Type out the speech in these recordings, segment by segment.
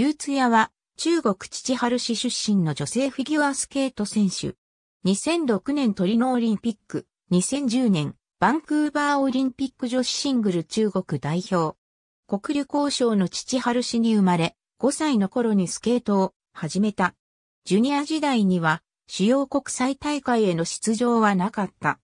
劉津屋は、中国父春市出身の女性フィギュアスケート選手。2006年トリノオリンピック、2010年、バンクーバーオリンピック女子シングル中国代表。国旅交渉の父春市に生まれ、5歳の頃にスケートを始めた。ジュニア時代には、主要国際大会への出場はなかった。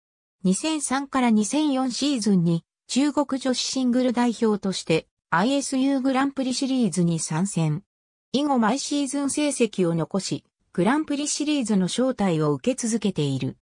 2003から2004シーズンに中国女子シングル代表として ISU グランプリシリーズに参戦。以後毎シーズン成績を残し、グランプリシリーズの招待を受け続けている。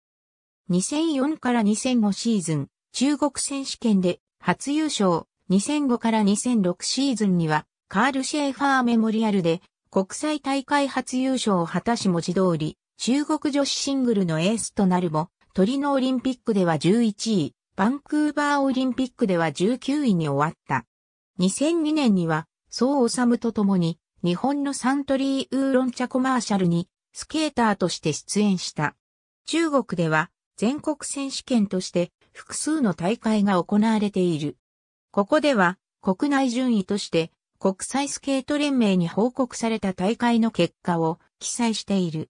2004から2005シーズン、中国選手権で初優勝、2005から2006シーズンには、カール・シェーファーメモリアルで国際大会初優勝を果たし文字通り、中国女子シングルのエースとなるも、トリノオリンピックでは11位、バンクーバーオリンピックでは19位に終わった。2002年には、総治と共に、日本のサントリーウーロン茶コマーシャルに、スケーターとして出演した。中国では、全国選手権として、複数の大会が行われている。ここでは、国内順位として、国際スケート連盟に報告された大会の結果を記載している。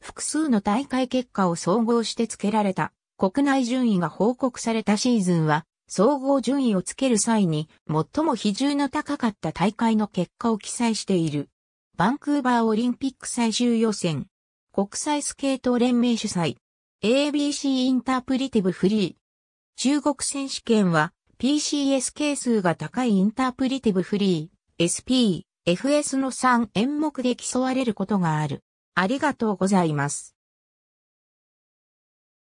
複数の大会結果を総合して付けられた国内順位が報告されたシーズンは総合順位をつける際に最も比重の高かった大会の結果を記載している。バンクーバーオリンピック最終予選。国際スケート連盟主催。ABC インタープリティブフリー。中国選手権は PCS 係数が高いインタープリティブフリー、SP、FS の3演目で競われることがある。ありがとうございます。